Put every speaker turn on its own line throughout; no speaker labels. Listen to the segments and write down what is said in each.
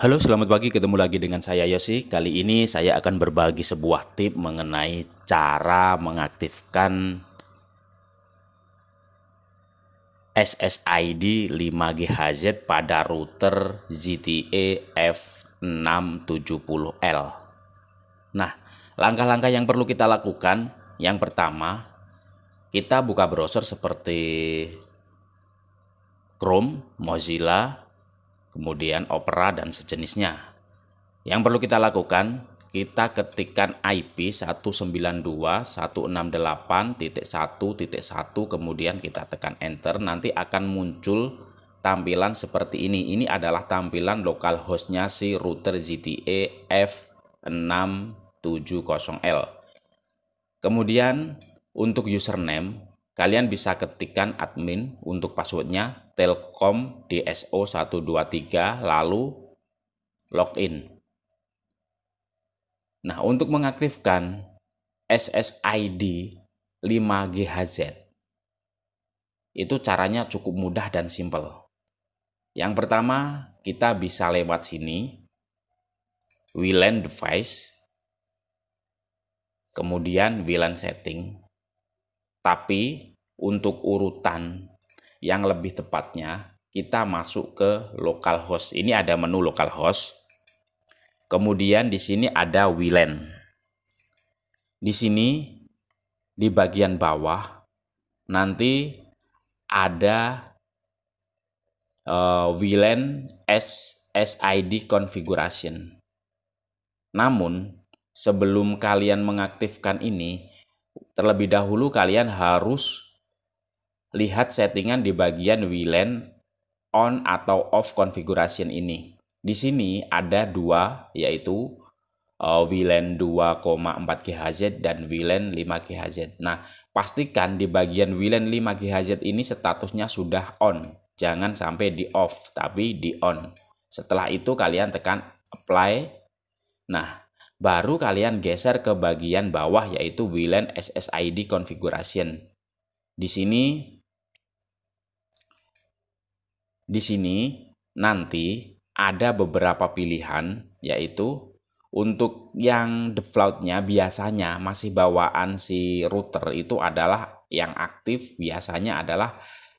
Halo, selamat pagi. Ketemu lagi dengan saya Yosi. Kali ini saya akan berbagi sebuah tip mengenai cara mengaktifkan SSID 5GHz pada router ZTE F670L. Nah, langkah-langkah yang perlu kita lakukan, yang pertama, kita buka browser seperti Chrome, Mozilla, kemudian opera dan sejenisnya. Yang perlu kita lakukan, kita ketikkan IP 192.168.1.1 kemudian kita tekan enter nanti akan muncul tampilan seperti ini. Ini adalah tampilan lokal hostnya si router ZTE F670L. Kemudian untuk username, kalian bisa ketikkan admin untuk passwordnya Telkom DSO 123 lalu login. Nah, untuk mengaktifkan SSID 5GHZ itu caranya cukup mudah dan simpel. Yang pertama, kita bisa lewat sini WLAN device kemudian WLAN setting. Tapi untuk urutan yang lebih tepatnya kita masuk ke localhost. Ini ada menu localhost. Kemudian di sini ada WLAN. Di sini di bagian bawah nanti ada uh, eh, WLAN SSID configuration. Namun sebelum kalian mengaktifkan ini, terlebih dahulu kalian harus Lihat settingan di bagian VLAN on atau off configuration ini. Di sini ada dua yaitu uh, VLAN 2,4 GHz dan VLAN 5 GHz. Nah, pastikan di bagian VLAN 5 GHz ini statusnya sudah on. Jangan sampai di off, tapi di on. Setelah itu kalian tekan apply. Nah, baru kalian geser ke bagian bawah yaitu VLAN SSID configuration. Di sini di sini nanti ada beberapa pilihan yaitu untuk yang defaultnya biasanya masih bawaan si router itu adalah yang aktif biasanya adalah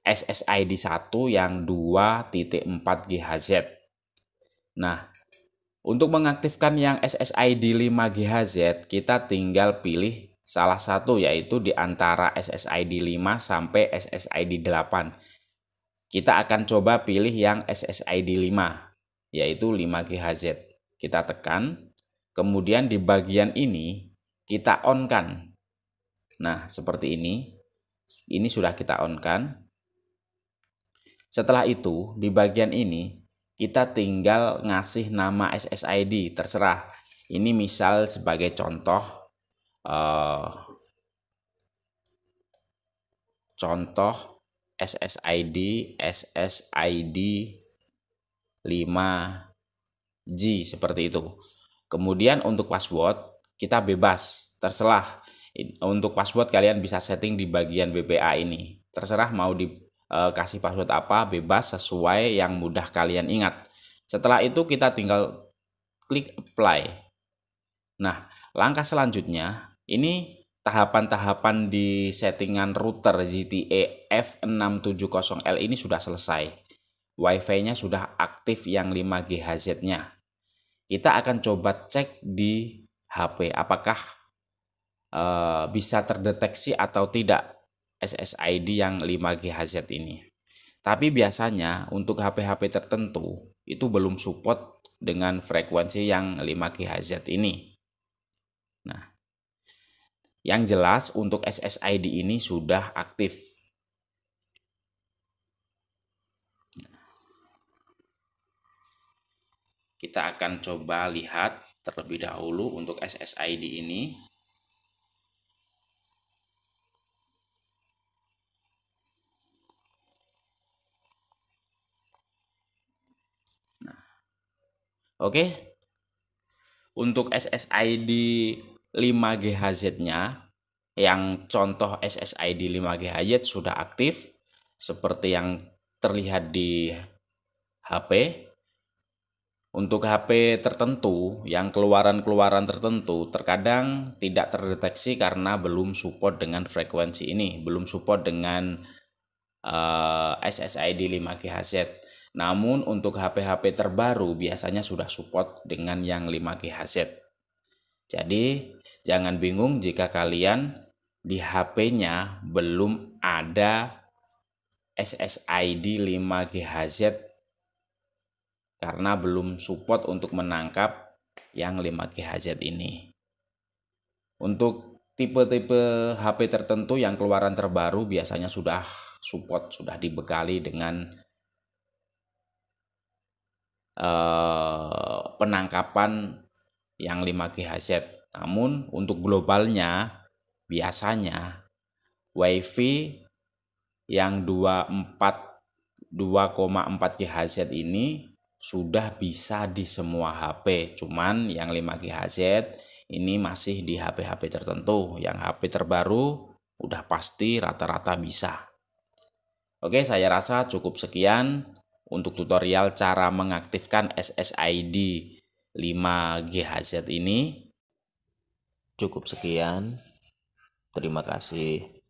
SSID 1 yang 2.4 GHz. Nah, untuk mengaktifkan yang SSID 5 GHz, kita tinggal pilih salah satu yaitu di antara SSID 5 sampai SSID 8 kita akan coba pilih yang SSID 5, yaitu 5GHz. Kita tekan, kemudian di bagian ini kita on-kan. Nah, seperti ini. Ini sudah kita on-kan. Setelah itu, di bagian ini kita tinggal ngasih nama SSID, terserah. Ini misal sebagai contoh, uh, contoh SSID SSID 5G seperti itu. Kemudian untuk password kita bebas, terserah. Untuk password kalian bisa setting di bagian BPA ini. Terserah mau dikasih eh, password apa, bebas sesuai yang mudah kalian ingat. Setelah itu kita tinggal klik apply. Nah, langkah selanjutnya ini tahapan-tahapan di settingan router ZTE F670L ini sudah selesai. Wi-Fi-nya sudah aktif yang 5 GHz-nya. Kita akan coba cek di HP apakah uh, bisa terdeteksi atau tidak SSID yang 5 GHz ini. Tapi biasanya untuk HP-HP tertentu itu belum support dengan frekuensi yang 5 GHz ini. Nah, yang jelas untuk SSID ini sudah aktif. Kita akan coba lihat terlebih dahulu untuk SSID ini. Nah, oke, untuk SSID 5 GHz-nya yang contoh SSID 5 GHz sudah aktif seperti yang terlihat di HP. Untuk HP tertentu yang keluaran-keluaran tertentu terkadang tidak terdeteksi karena belum support dengan frekuensi ini, belum support dengan uh, eh, SSID 5 GHz. Namun untuk HP-HP terbaru biasanya sudah support dengan yang 5 GHz. Jadi, jangan bingung jika kalian di HP-nya belum ada SSID 5GHz karena belum support untuk menangkap yang 5GHz ini. Untuk tipe-tipe HP tertentu yang keluaran terbaru biasanya sudah support, sudah dibekali dengan uh, penangkapan yang 5 GHz. Namun untuk globalnya biasanya WiFi yang 24 2,4 GHz ini sudah bisa di semua HP. Cuman yang 5 GHz ini masih di HP-HP tertentu. Yang HP terbaru udah pasti rata-rata bisa. Oke, saya rasa cukup sekian untuk tutorial cara mengaktifkan SSID 5 GHZ ini cukup sekian terima kasih